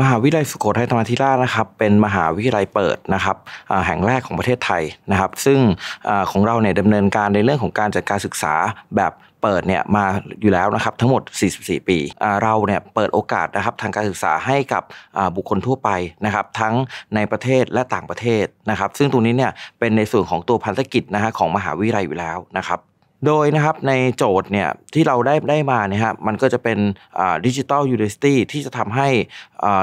มหาวิทยาลัยสุโขทัยธรรมธิราชนะครับ เป็นมหาวิทยาลัยเปิดนะครับแห่งแรกของประเทศไทยนะครับ ซึ่งของเราเนี่ยดำเนินการในเรื่องของการจัดการศึกษาแบบเปิดเนี่ยมาอยู่แล้วนะครับ ทั้งหมด 44 ปีเราเนี่ยเปิดโอกาสนะครับทางการศึกษาให้กับบุคคลทั่วไปนะครับทั้งในประเทศและต่างประเทศนะครับ ซึ่งตรงนี้เนี่ยเป็นในส่วนของตัวพันธกิจนะฮะของมหาวิทยาลัยอยู่แล้วนะครับโดยนะครับในโจทย์เนี่ยที่เราได้ได้มาเนี่ยฮะมันก็จะเป็นดิจิทัลยูนิสตี้ที่จะทำให้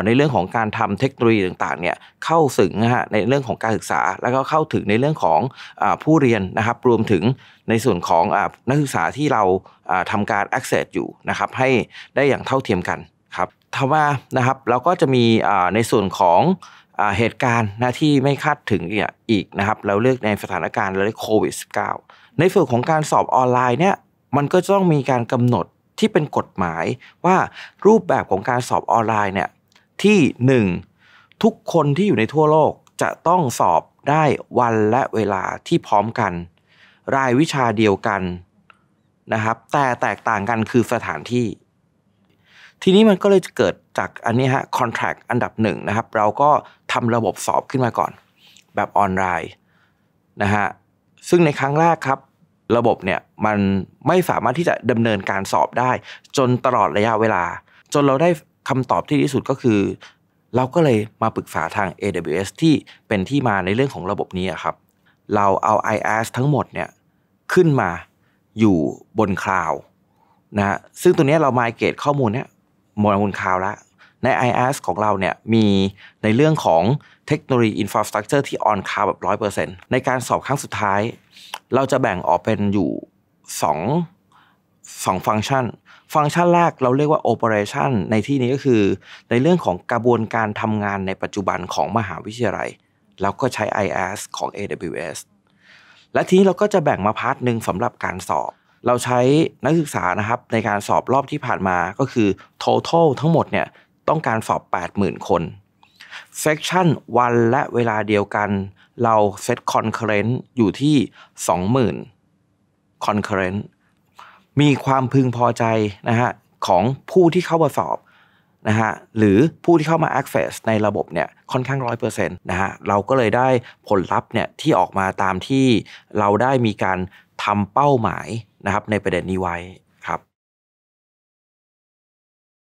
ในเรื่องของการทำเทคโนโลยีต่างๆเนี่ยเข้าถึงนะฮะในเรื่องของการศึกษา แล้วก็เข้าถึงในเรื่องของอผู้เรียนนะครับรวมถึงในส่วนของอนักศึกษาที่เราทำการ access อยู่นะครับให้ได้อย่างเท่าเทียมกันครับทว่านะครับเราก็จะมีในส่วนของเหตุการณ์นะที่ไม่คาดถึงอีกนะครับเราเลือกในสถานการณ์เราเรียกโควิด -19 ในส่วนของการสอบออนไลน์เนี่ยมันก็ต้องมีการกำหนดที่เป็นกฎหมายว่ารูปแบบของการสอบออนไลน์เนี่ยที่1ทุกคนที่อยู่ในทั่วโลกจะต้องสอบได้วันและเวลาที่พร้อมกัน รายวิชาเดียวกันนะครับแต่แตกต่างกันคือสถานที่ทีนี้มันก็เลยเกิดจากอันนี้ฮะคอนแท c t อันดับหนึ่งนะครับเราก็ทำระบบสอบขึ้นมาก่อนแบบออนไลน์นะฮะซึ่งในครั้งแรกครับระบบเนี่ยมันไม่สามารถที่จะดำเนินการสอบได้ จนตลอดระยะเวลา จนเราได้คำตอบที่ดีสุดก็คือ เราก็เลยมาปรึกษาทาง AWS ที่เป็นที่มาในเรื่องของระบบนี้ครับเราเอา IaaS ทั้งหมดเนี่ยขึ้นมาอยู่บนคลาวด์นะะซึ่งตัวนี้เรามาเกตข้อมูลเนี่ยโมลกุลคาวแล้วใน IaaS ของเราเนี่ยมีในเรื่องของเทคโนโลยีอินฟราสตรักเจอร์ที่ออนคาวแบบ100%ในการสอบครั้งสุดท้าย เราจะแบ่งออกเป็นอยู่ 2 2 ฟังก์ชันฟังก์ชันแรกเราเรียกว่าโอเปอเรชันในที่นี้ก็คือในเรื่องของกระบวนการทำงานในปัจจุบันของมหาวิทยาลัยเราก็ใช้ IaaS ของ AWS และทีนี้เราก็จะแบ่งมาพาร์ทหนึ่งสำหรับการสอบเราใช้นักศึกษานะครับในการสอบรอบที่ผ่านมาก็คือ total ทั้งหมดเนี่ยต้องการสอบ 80,000 คน section วันและเวลาเดียวกันเราเซต concurrent อยู่ที่20,000 concurrent มีความพึงพอใจนะฮะของผู้ที่เข้ามาสอบนะฮะหรือผู้ที่เข้ามา access ในระบบเนี่ยค่อนข้าง 100%นะฮะเราก็เลยได้ผลลัพธ์เนี่ยที่ออกมาตามที่เราได้มีการทำเป้าหมายนะครับในประเด็นนี้ไว้